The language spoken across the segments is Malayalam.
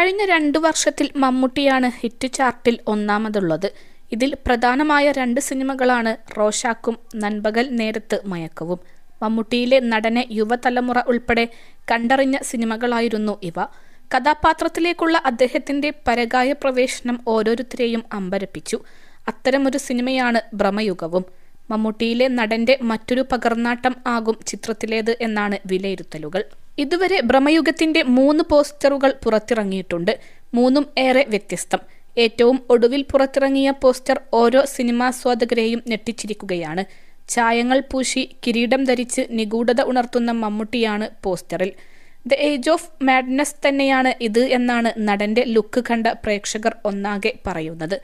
കഴിഞ്ഞ രണ്ടു വർഷത്തിൽ മമ്മൂട്ടിയാണ് ഹിറ്റ് ചാർട്ടിൽ ഒന്നാമതുള്ളത് ഇതിൽ പ്രധാനമായ രണ്ട് സിനിമകളാണ് റോഷാക്കും നൻപകൽ നേരത്ത് മയക്കവും മമ്മൂട്ടിയിലെ നടനെ യുവതലമുറ ഉൾപ്പെടെ കണ്ടറിഞ്ഞ സിനിമകളായിരുന്നു ഇവ കഥാപാത്രത്തിലേക്കുള്ള അദ്ദേഹത്തിന്റെ പരകായ പ്രവേശനം ഓരോരുത്തരെയും അമ്പരപ്പിച്ചു അത്തരമൊരു സിനിമയാണ് ഭ്രമയുഗവും മമ്മൂട്ടിയിലെ നടന്റെ മറ്റൊരു പകർന്നാട്ടം ആകും ചിത്രത്തിലേത് എന്നാണ് വിലയിരുത്തലുകൾ ഇതുവരെ ഭ്രമയുഗത്തിന്റെ മൂന്ന് പോസ്റ്ററുകൾ പുറത്തിറങ്ങിയിട്ടുണ്ട് മൂന്നും ഏറെ വ്യത്യസ്തം ഏറ്റവും ഒടുവിൽ പുറത്തിറങ്ങിയ പോസ്റ്റർ ഓരോ സിനിമാസ്വാദകരെയും ഞെട്ടിച്ചിരിക്കുകയാണ് ചായങ്ങൾ പൂശി കിരീടം ധരിച്ച് നിഗൂഢത ഉണർത്തുന്ന മമ്മൂട്ടിയാണ് പോസ്റ്ററിൽ ദ ഏജ് ഓഫ് മാഡ്നസ് തന്നെയാണ് ഇത് എന്നാണ് നടന്റെ ലുക്ക് കണ്ട പ്രേക്ഷകർ ഒന്നാകെ പറയുന്നത്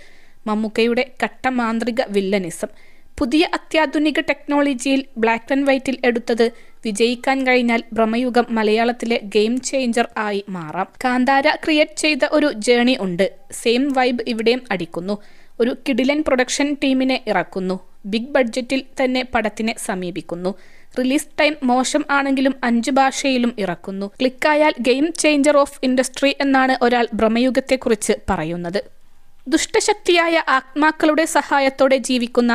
മമ്മൂക്കയുടെ കട്ട മാന്ത്രിക വില്ലനിസം പുതിയ അത്യാധുനിക ടെക്നോളജിയിൽ ബ്ലാക്ക് ആൻഡ് വൈറ്റിൽ എടുത്തത് വിജയിക്കാൻ കഴിഞ്ഞാൽ ബ്രഹ്മയുഗം മലയാളത്തിലെ ഗെയിം ചേഞ്ചർ ആയി മാറാം കാന്താര ക്രിയേറ്റ് ചെയ്ത ഒരു ജേണി ഉണ്ട് സെയിം വൈബ് ഇവിടെയും അടിക്കുന്നു ഒരു കിഡിലൻ പ്രൊഡക്ഷൻ ടീമിനെ ഇറക്കുന്നു ബിഗ് ബഡ്ജറ്റിൽ തന്നെ പടത്തിനെ സമീപിക്കുന്നു റിലീസ് ടൈം മോശം ആണെങ്കിലും അഞ്ച് ഭാഷയിലും ഇറക്കുന്നു ക്ലിക്കായാൽ ഗെയിം ചേഞ്ചർ ഓഫ് ഇൻഡസ്ട്രി എന്നാണ് ഒരാൾ ഭ്രമയുഗത്തെക്കുറിച്ച് പറയുന്നത് ദുഷ്ടശക്തിയായ ആത്മാക്കളുടെ സഹായത്തോടെ ജീവിക്കുന്ന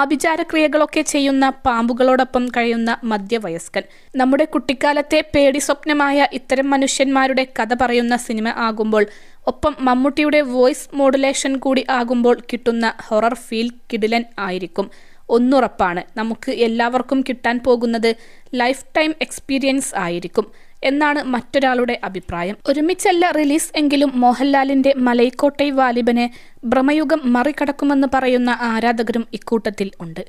ആഭിചാരക്രിയകളൊക്കെ ചെയ്യുന്ന പാമ്പുകളോടൊപ്പം കഴിയുന്ന മധ്യവയസ്കൻ നമ്മുടെ കുട്ടിക്കാലത്തെ പേടി സ്വപ്നമായ ഇത്തരം മനുഷ്യന്മാരുടെ കഥ പറയുന്ന സിനിമ ആകുമ്പോൾ ഒപ്പം മമ്മൂട്ടിയുടെ വോയിസ് മോഡുലേഷൻ കൂടി ആകുമ്പോൾ കിട്ടുന്ന ഹൊറർ ഫീൽ കിടിലൻ ആയിരിക്കും ഒന്നുറപ്പാണ് നമുക്ക് എല്ലാവർക്കും കിട്ടാൻ പോകുന്നത് ലൈഫ് ടൈം എക്സ്പീരിയൻസ് ആയിരിക്കും എന്നാണ് മറ്റൊരാളുടെ അഭിപ്രായം ഒരുമിച്ചല്ല റിലീസ് എങ്കിലും മോഹൻലാലിന്റെ മലൈക്കോട്ടൈ വാലിബനെ ഭ്രമയുഗം മറികടക്കുമെന്ന് പറയുന്ന ആരാധകരും ഇക്കൂട്ടത്തിൽ ഉണ്ട്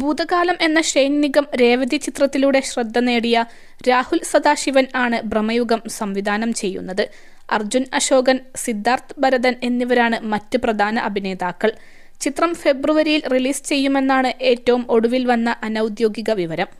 ഭൂതകാലം എന്ന ഷെയ്ൻ നിഗം രേവതി ചിത്രത്തിലൂടെ ശ്രദ്ധ നേടിയ രാഹുൽ സദാശിവൻ ആണ് ഭ്രമയുഗം സംവിധാനം ചെയ്യുന്നത് അർജുൻ അശോകൻ സിദ്ധാർത്ഥ് ഭരതൻ എന്നിവരാണ് മറ്റ് പ്രധാന അഭിനേതാക്കൾ ചിത്രം ഫെബ്രുവരിയിൽ റിലീസ് ചെയ്യുമെന്നാണ് ഏറ്റവും ഒടുവിൽ വന്ന അനൌദ്യോഗിക വിവരം